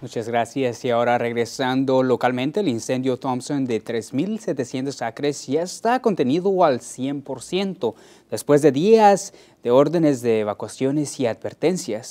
Muchas gracias. Y ahora regresando localmente, el incendio Thompson de 3.700 acres ya está contenido al 100%, después de días de órdenes de evacuaciones y advertencias.